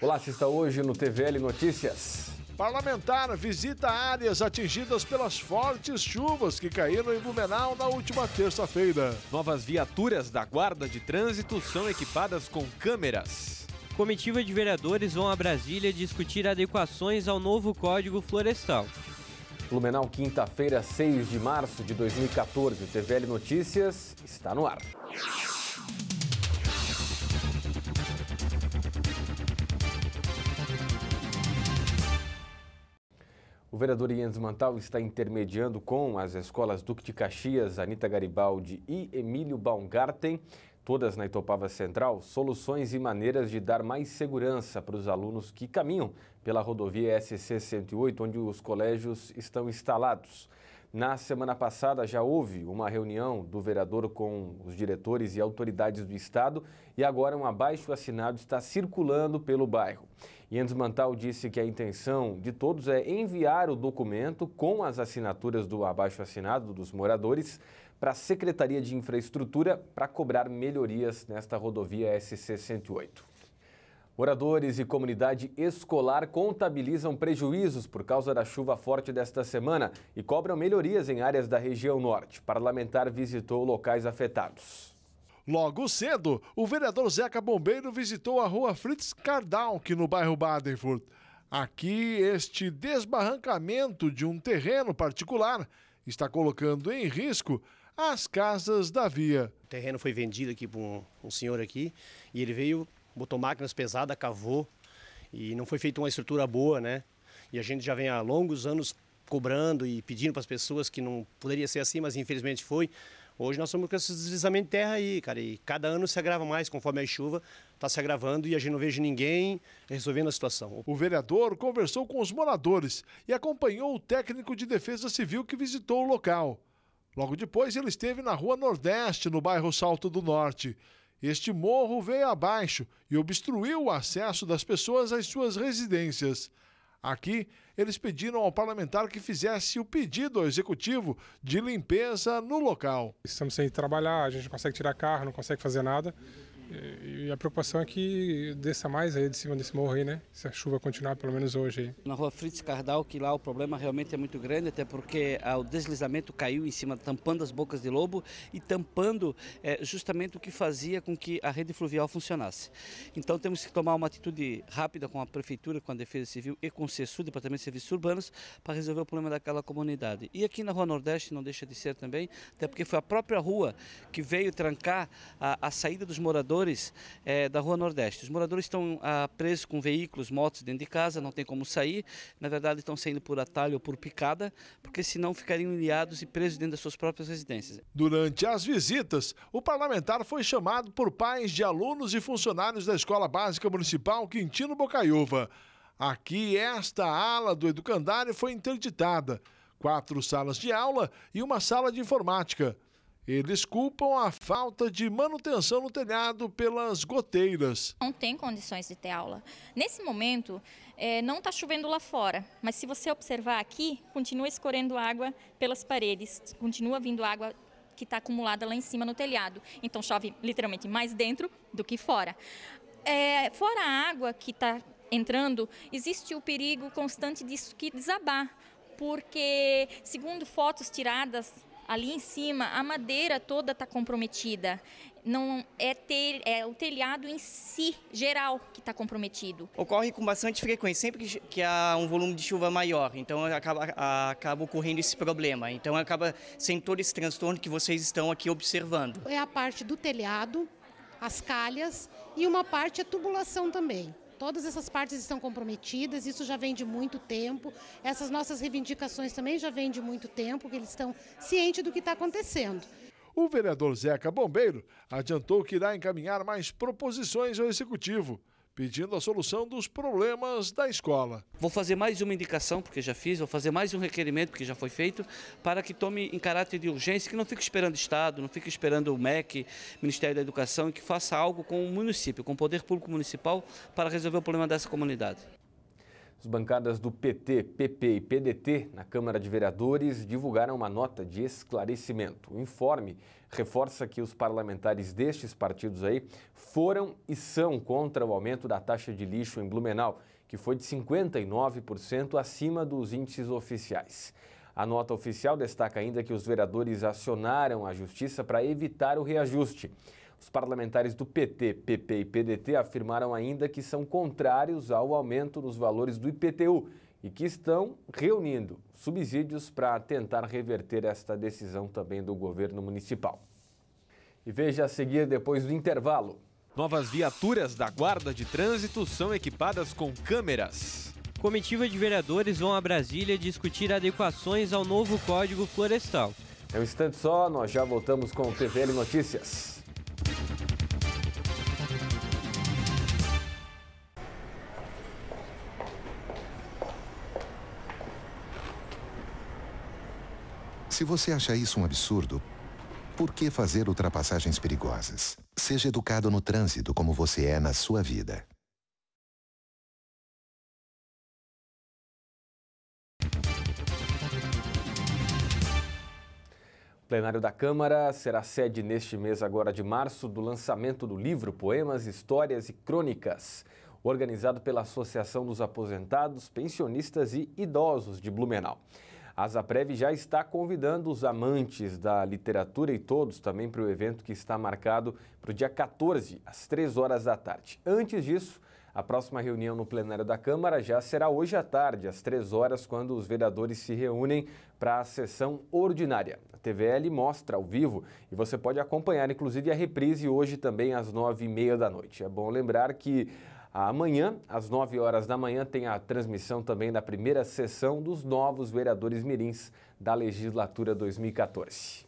Olá, assista hoje no TVL Notícias. Parlamentar visita áreas atingidas pelas fortes chuvas que caíram em Blumenau na última terça-feira. Novas viaturas da Guarda de Trânsito são equipadas com câmeras. Comitiva de vereadores vão a Brasília discutir adequações ao novo Código Florestal. Blumenau, quinta-feira, 6 de março de 2014. TVL Notícias está no ar. O vereador Ian Mantal está intermediando com as escolas Duque de Caxias, Anita Garibaldi e Emílio Baumgarten, todas na Itopava Central, soluções e maneiras de dar mais segurança para os alunos que caminham pela rodovia SC 108, onde os colégios estão instalados. Na semana passada já houve uma reunião do vereador com os diretores e autoridades do estado e agora um abaixo assinado está circulando pelo bairro. Yandes Mantal disse que a intenção de todos é enviar o documento com as assinaturas do abaixo-assinado dos moradores para a Secretaria de Infraestrutura para cobrar melhorias nesta rodovia SC 108. Moradores e comunidade escolar contabilizam prejuízos por causa da chuva forte desta semana e cobram melhorias em áreas da região norte. Parlamentar visitou locais afetados. Logo cedo, o vereador Zeca Bombeiro visitou a rua Fritz Kardaunk, no bairro Badenfurt. Aqui, este desbarrancamento de um terreno particular está colocando em risco as casas da via. O terreno foi vendido aqui para um, um senhor aqui e ele veio, botou máquinas pesadas, cavou e não foi feita uma estrutura boa, né? E a gente já vem há longos anos cobrando e pedindo para as pessoas que não poderia ser assim, mas infelizmente foi. Hoje nós estamos com esses deslizamentos de terra aí, cara, e cada ano se agrava mais, conforme a chuva está se agravando e a gente não veja ninguém resolvendo a situação. O vereador conversou com os moradores e acompanhou o técnico de defesa civil que visitou o local. Logo depois, ele esteve na Rua Nordeste, no bairro Salto do Norte. Este morro veio abaixo e obstruiu o acesso das pessoas às suas residências. Aqui, eles pediram ao parlamentar que fizesse o pedido ao executivo de limpeza no local. Estamos sem trabalhar, a gente não consegue tirar carro, não consegue fazer nada. E a preocupação é que desça mais aí de cima desse morro aí, né? Se a chuva continuar, pelo menos hoje. Na rua Fritz Cardal, que lá o problema realmente é muito grande, até porque ah, o deslizamento caiu em cima, tampando as bocas de lobo e tampando eh, justamente o que fazia com que a rede fluvial funcionasse. Então temos que tomar uma atitude rápida com a Prefeitura, com a Defesa Civil e com o CESU, Departamento de Serviços Urbanos, para resolver o problema daquela comunidade. E aqui na Rua Nordeste não deixa de ser também, até porque foi a própria rua que veio trancar a, a saída dos moradores moradores é, da Rua Nordeste. Os moradores estão ah, presos com veículos, motos dentro de casa, não tem como sair. Na verdade, estão saindo por atalho ou por picada, porque senão ficariam ilhados e presos dentro das suas próprias residências. Durante as visitas, o parlamentar foi chamado por pais de alunos e funcionários da Escola Básica Municipal Quintino Bocaiúva. Aqui, esta ala do educandário foi interditada. Quatro salas de aula e uma sala de informática. Eles culpam a falta de manutenção no telhado pelas goteiras. Não tem condições de ter aula. Nesse momento, é, não está chovendo lá fora, mas se você observar aqui, continua escorrendo água pelas paredes, continua vindo água que está acumulada lá em cima no telhado. Então chove literalmente mais dentro do que fora. É, fora a água que está entrando, existe o perigo constante disso que desabar, porque segundo fotos tiradas ali em cima a madeira toda está comprometida. Não é, tel, é o telhado em si, geral, que está comprometido. Ocorre com bastante frequência, sempre que há um volume de chuva maior, então acaba, acaba ocorrendo esse problema. Então acaba sendo todo esse transtorno que vocês estão aqui observando. É a parte do telhado, as calhas e uma parte é tubulação também. Todas essas partes estão comprometidas, isso já vem de muito tempo. Essas nossas reivindicações também já vêm de muito tempo, que eles estão cientes do que está acontecendo. O vereador Zeca Bombeiro adiantou que irá encaminhar mais proposições ao Executivo pedindo a solução dos problemas da escola. Vou fazer mais uma indicação, porque já fiz, vou fazer mais um requerimento, porque já foi feito, para que tome em caráter de urgência, que não fique esperando o Estado, não fique esperando o MEC, Ministério da Educação, e que faça algo com o município, com o Poder Público Municipal, para resolver o problema dessa comunidade. As bancadas do PT, PP e PDT na Câmara de Vereadores divulgaram uma nota de esclarecimento. O informe reforça que os parlamentares destes partidos aí foram e são contra o aumento da taxa de lixo em Blumenau, que foi de 59% acima dos índices oficiais. A nota oficial destaca ainda que os vereadores acionaram a justiça para evitar o reajuste. Os parlamentares do PT, PP e PDT afirmaram ainda que são contrários ao aumento nos valores do IPTU e que estão reunindo subsídios para tentar reverter esta decisão também do governo municipal. E veja a seguir depois do intervalo. Novas viaturas da Guarda de Trânsito são equipadas com câmeras. Comitiva de vereadores vão a Brasília discutir adequações ao novo Código Florestal. É um instante só, nós já voltamos com o TVL Notícias. Se você acha isso um absurdo, por que fazer ultrapassagens perigosas? Seja educado no trânsito como você é na sua vida. O plenário da Câmara será sede neste mês agora de março do lançamento do livro Poemas, Histórias e Crônicas, organizado pela Associação dos Aposentados, Pensionistas e Idosos de Blumenau. A Zaprev já está convidando os amantes da literatura e todos também para o evento que está marcado para o dia 14, às 3 horas da tarde. Antes disso, a próxima reunião no plenário da Câmara já será hoje à tarde, às 3 horas, quando os vereadores se reúnem para a sessão ordinária. A TVL mostra ao vivo e você pode acompanhar, inclusive, a reprise hoje também às 9h30 da noite. É bom lembrar que Amanhã, às 9 horas da manhã, tem a transmissão também da primeira sessão dos novos vereadores mirins da legislatura 2014.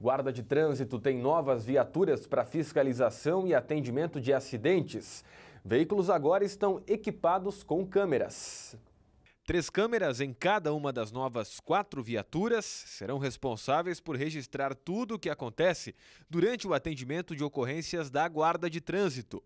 Guarda de Trânsito tem novas viaturas para fiscalização e atendimento de acidentes. Veículos agora estão equipados com câmeras. Três câmeras em cada uma das novas quatro viaturas serão responsáveis por registrar tudo o que acontece durante o atendimento de ocorrências da Guarda de Trânsito.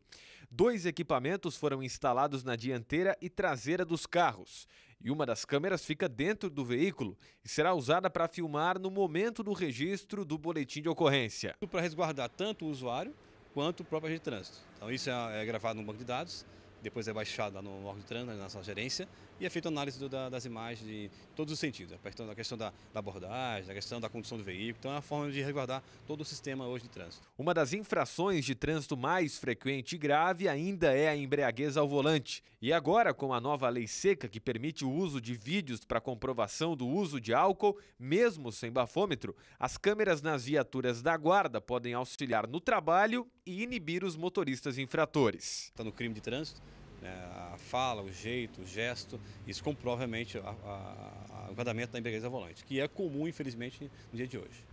Dois equipamentos foram instalados na dianteira e traseira dos carros, e uma das câmeras fica dentro do veículo e será usada para filmar no momento do registro do boletim de ocorrência. Para resguardar tanto o usuário quanto o próprio agente de trânsito. Então isso é, é gravado no banco de dados, depois é baixado no órgão de trânsito, na nossa gerência, e é feita análise do, da, das imagens de todos os sentidos, apertando a questão da, da abordagem, a questão da condução do veículo. Então é uma forma de resguardar todo o sistema hoje de trânsito. Uma das infrações de trânsito mais frequente e grave ainda é a embriaguez ao volante. E agora, com a nova lei seca que permite o uso de vídeos para comprovação do uso de álcool, mesmo sem bafômetro, as câmeras nas viaturas da guarda podem auxiliar no trabalho e inibir os motoristas infratores. Está no crime de trânsito, né, a fala, o jeito, o gesto, isso comprova realmente o enquadramento da embriaguez ao volante, que é comum, infelizmente, no dia de hoje.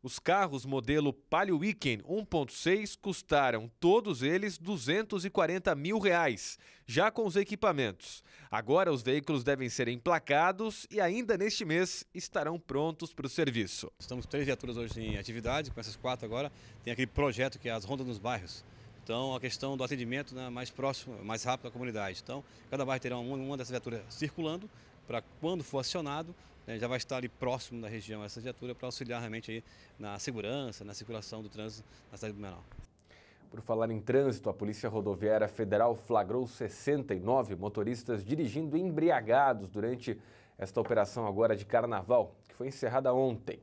Os carros modelo Palio Weekend 1.6 custaram todos eles 240 mil reais, já com os equipamentos. Agora os veículos devem ser emplacados e ainda neste mês estarão prontos para o serviço. Estamos três viaturas hoje em atividade, com essas quatro agora. Tem aquele projeto que é as rondas nos bairros então, a questão do atendimento né, mais próximo, mais rápido à comunidade. Então, cada bairro terá uma, uma dessas viaturas circulando para quando for acionado, né, já vai estar ali próximo da região essa viatura para auxiliar realmente aí na segurança, na circulação do trânsito na cidade do Menor. Por falar em trânsito, a Polícia Rodoviária Federal flagrou 69 motoristas dirigindo embriagados durante esta operação agora de carnaval, que foi encerrada ontem.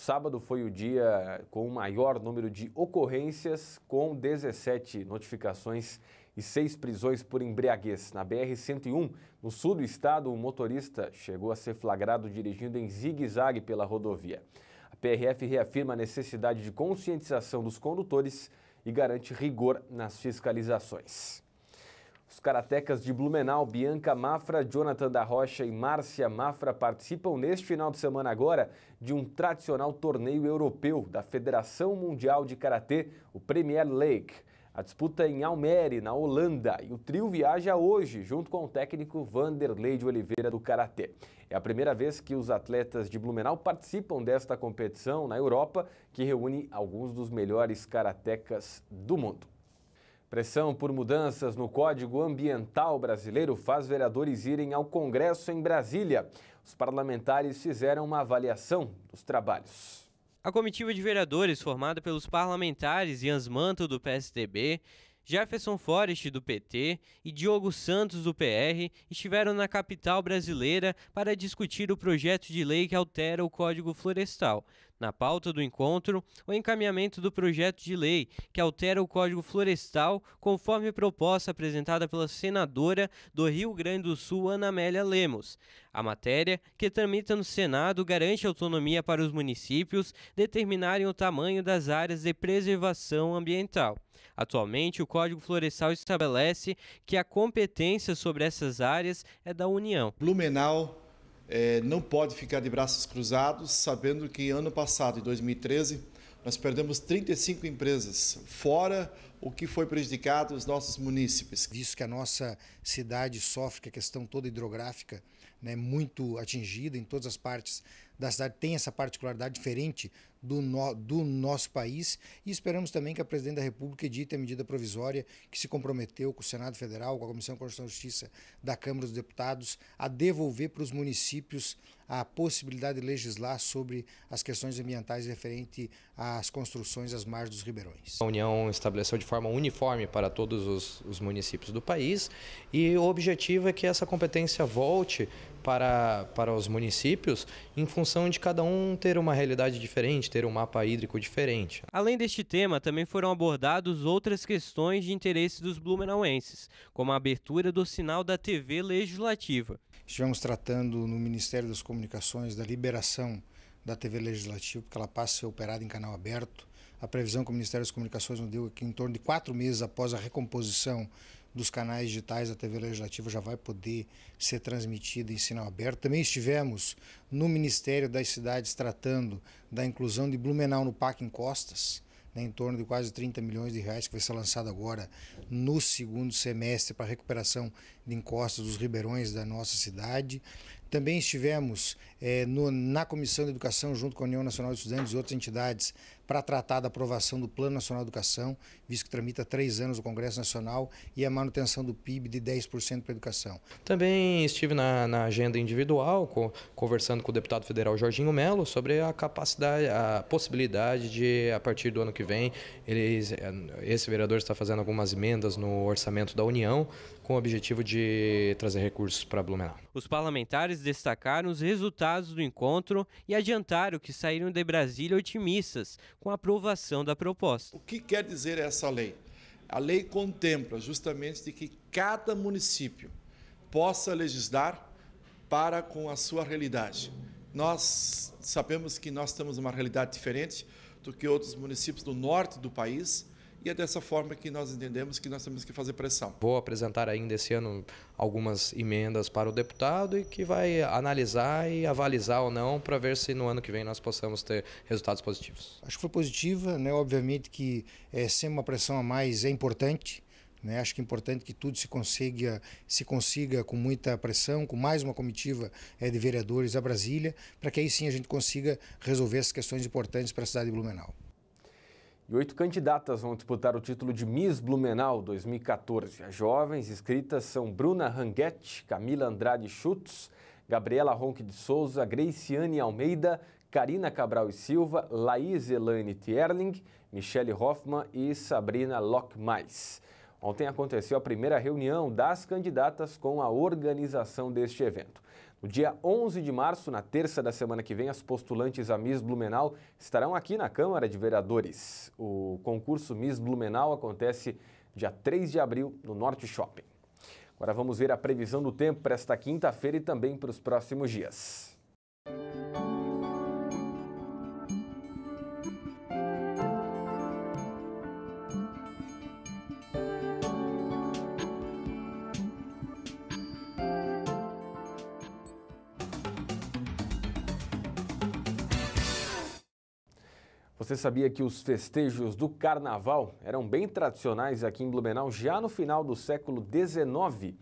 Sábado foi o dia com o maior número de ocorrências, com 17 notificações e seis prisões por embriaguez. Na BR-101, no sul do estado, um motorista chegou a ser flagrado dirigindo em zigue-zague pela rodovia. A PRF reafirma a necessidade de conscientização dos condutores e garante rigor nas fiscalizações. Os karatecas de Blumenau, Bianca Mafra, Jonathan da Rocha e Márcia Mafra participam neste final de semana agora de um tradicional torneio europeu da Federação Mundial de Karatê, o Premier League. A disputa é em Almere, na Holanda, e o trio viaja hoje junto com o técnico Vanderlei de Oliveira do Karatê. É a primeira vez que os atletas de Blumenau participam desta competição na Europa, que reúne alguns dos melhores karatecas do mundo. Pressão por mudanças no Código Ambiental brasileiro faz vereadores irem ao Congresso em Brasília. Os parlamentares fizeram uma avaliação dos trabalhos. A comitiva de vereadores, formada pelos parlamentares Jans Manto, do PSDB, Jefferson Forest, do PT, e Diogo Santos, do PR, estiveram na capital brasileira para discutir o projeto de lei que altera o Código Florestal. Na pauta do encontro, o encaminhamento do projeto de lei que altera o Código Florestal, conforme proposta apresentada pela senadora do Rio Grande do Sul, Ana Amélia Lemos. A matéria, que tramita no Senado, garante autonomia para os municípios determinarem o tamanho das áreas de preservação ambiental. Atualmente, o Código Florestal estabelece que a competência sobre essas áreas é da União. Blumenau é, não pode ficar de braços cruzados, sabendo que ano passado, em 2013, nós perdemos 35 empresas, fora o que foi prejudicado os nossos munícipes. Visto que a nossa cidade sofre a questão toda hidrográfica, né, é muito atingida em todas as partes da cidade, tem essa particularidade diferente do, no, do nosso país e esperamos também que a presidente da República edite a medida provisória que se comprometeu com o Senado Federal, com a Comissão de Constituição e Justiça da Câmara dos Deputados, a devolver para os municípios a possibilidade de legislar sobre as questões ambientais referente às construções às margens dos ribeirões. A União estabeleceu de forma uniforme para todos os, os municípios do país e o objetivo é que essa competência volte para, para os municípios em função de cada um ter uma realidade diferente, ter um mapa hídrico diferente. Além deste tema, também foram abordados outras questões de interesse dos blumenauenses, como a abertura do sinal da TV legislativa. Estivemos tratando no Ministério das Comunicações da liberação da TV Legislativa, porque ela passa a ser operada em canal aberto. A previsão que o Ministério das Comunicações nos deu é que em torno de quatro meses após a recomposição dos canais digitais da TV Legislativa já vai poder ser transmitida em sinal aberto. Também estivemos no Ministério das Cidades tratando da inclusão de Blumenau no Parque Encostas né, em torno de quase 30 milhões de reais que vai ser lançado agora no segundo semestre para recuperação de encostas dos ribeirões da nossa cidade. Também estivemos é, no, na Comissão de Educação, junto com a União Nacional de Estudantes e outras entidades, para tratar da aprovação do Plano Nacional de Educação, visto que tramita três anos o Congresso Nacional, e a manutenção do PIB de 10% para a educação. Também estive na, na agenda individual, conversando com o deputado federal Jorginho Melo sobre a capacidade, a possibilidade de, a partir do ano que vem, eles, eh, esse vereador está fazendo algumas emendas no orçamento da União, com o objetivo de trazer recursos para Blumenau. Os parlamentares destacaram os resultados do encontro e adiantaram que saíram de Brasília otimistas com a aprovação da proposta. O que quer dizer essa lei? A lei contempla justamente de que cada município possa legislar para com a sua realidade. Nós sabemos que nós temos uma realidade diferente do que outros municípios do norte do país e é dessa forma que nós entendemos que nós temos que fazer pressão. Vou apresentar ainda esse ano algumas emendas para o deputado e que vai analisar e avalizar ou não para ver se no ano que vem nós possamos ter resultados positivos. Acho que foi positiva, né? obviamente que é, sem uma pressão a mais é importante. Né? Acho que é importante que tudo se consiga, se consiga com muita pressão, com mais uma comitiva é, de vereadores a Brasília, para que aí sim a gente consiga resolver essas questões importantes para a cidade de Blumenau e oito candidatas vão disputar o título de Miss Blumenau 2014. As jovens inscritas são Bruna Ranguete, Camila Andrade Schutz, Gabriela Ronque de Souza, Greiciane Almeida, Karina Cabral e Silva, Laís Elaine Tierling, Michele Hoffman e Sabrina Lockmais. Ontem aconteceu a primeira reunião das candidatas com a organização deste evento. No dia 11 de março, na terça da semana que vem, as postulantes a Miss Blumenau estarão aqui na Câmara de Vereadores. O concurso Miss Blumenau acontece dia 3 de abril no Norte Shopping. Agora vamos ver a previsão do tempo para esta quinta-feira e também para os próximos dias. Você sabia que os festejos do carnaval eram bem tradicionais aqui em Blumenau já no final do século XIX?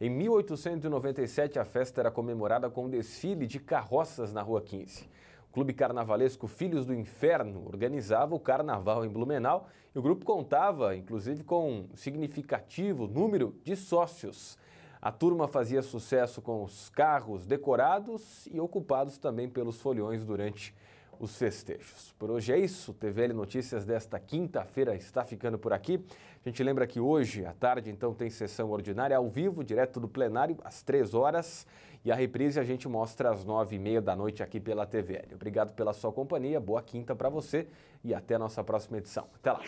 Em 1897, a festa era comemorada com um desfile de carroças na Rua 15. O clube carnavalesco Filhos do Inferno organizava o carnaval em Blumenau e o grupo contava, inclusive, com um significativo número de sócios. A turma fazia sucesso com os carros decorados e ocupados também pelos foliões durante os festejos. Por hoje é isso. TVL Notícias desta quinta-feira está ficando por aqui. A gente lembra que hoje à tarde, então, tem sessão ordinária ao vivo, direto do plenário, às três horas. E a reprise a gente mostra às nove e meia da noite aqui pela TVL. Obrigado pela sua companhia, boa quinta para você e até a nossa próxima edição. Até lá!